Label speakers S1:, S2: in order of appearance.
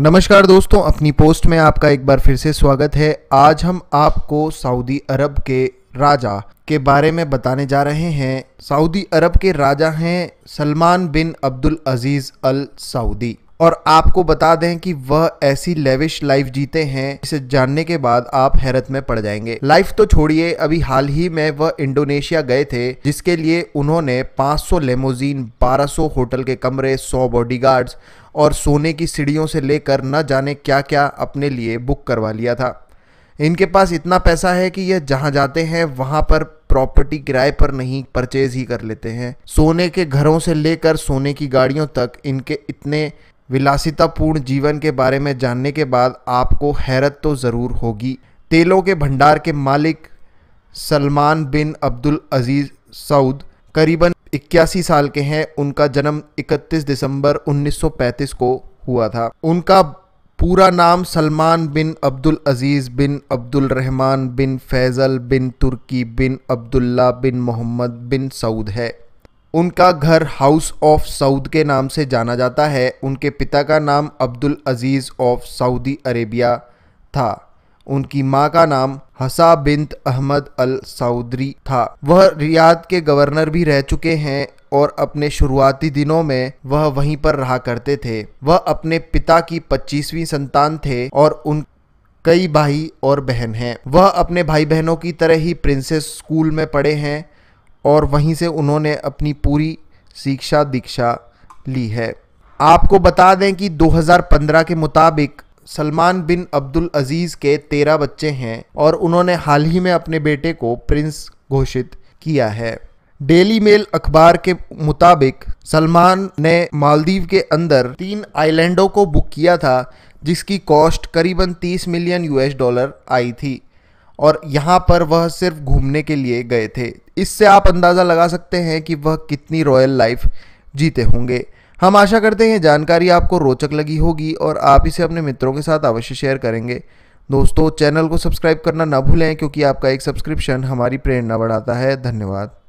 S1: नमस्कार दोस्तों अपनी पोस्ट में आपका एक बार फिर से स्वागत है आज हम आपको सऊदी अरब के राजा के बारे में बताने जा रहे हैं सऊदी अरब के राजा हैं Salman bin Abdul Aziz Al Saudi और आपको बता दें कि वह ऐसी लेविश लाइफ जीते हैं इसे जानने के बाद आप हैरत में पड़ जाएंगे लाइफ तो छोड़िए अभी हाल ही में वह इंडोनेशिया गए थे जिसके लिए उन्होंने 500 लेमोजीन सौ होटल के कमरे 100 बॉडीगार्ड्स और सोने की सीढ़ियों से लेकर न जाने क्या क्या अपने लिए बुक करवा लिया था इनके पास इतना पैसा है कि यह जहाँ जाते हैं वहाँ पर प्रॉपर्टी किराए पर नहीं परचेज ही कर लेते हैं सोने के घरों से लेकर सोने की गाड़ियों तक इनके इतने विलासितापूर्ण जीवन के बारे में जानने के बाद आपको हैरत तो ज़रूर होगी तेलों के भंडार के मालिक सलमान बिन अब्दुल अजीज़ सऊद करीबन इक्यासी साल के हैं उनका जन्म 31 दिसंबर 1935 को हुआ था उनका पूरा नाम सलमान बिन अब्दुल अजीज़ बिन अब्दुल रहमान बिन फैज़ल बिन तुर्की बिन अब्दुल्ला बिन मोहम्मद बिन सऊद है उनका घर हाउस ऑफ सऊद के नाम से जाना जाता है उनके पिता का नाम Abdul Aziz of Saudi Arabia था उनकी माँ का नाम हसा बिन्त अहमद अल सऊदरी था वह रियाद के गवर्नर भी रह चुके हैं और अपने शुरुआती दिनों में वह वहीं पर रहा करते थे वह अपने पिता की पच्चीसवीं संतान थे और उन कई भाई और बहन हैं वह अपने भाई बहनों की तरह ही प्रिंसेस स्कूल में पढ़े हैं और वहीं से उन्होंने अपनी पूरी शिक्षा दीक्षा ली है आपको बता दें कि 2015 के मुताबिक सलमान बिन अब्दुल अजीज़ के तेरह बच्चे हैं और उन्होंने हाल ही में अपने बेटे को प्रिंस घोषित किया है डेली मेल अखबार के मुताबिक सलमान ने मालदीव के अंदर तीन आइलैंडों को बुक किया था जिसकी कॉस्ट करीबन 30 मिलियन यूएस डॉलर आई थी और यहाँ पर वह सिर्फ घूमने के लिए गए थे इससे आप अंदाज़ा लगा सकते हैं कि वह कितनी रॉयल लाइफ जीते होंगे हम आशा करते हैं जानकारी आपको रोचक लगी होगी और आप इसे अपने मित्रों के साथ अवश्य शेयर करेंगे दोस्तों चैनल को सब्सक्राइब करना ना भूलें क्योंकि आपका एक सब्सक्रिप्शन हमारी प्रेरणा बढ़ाता है धन्यवाद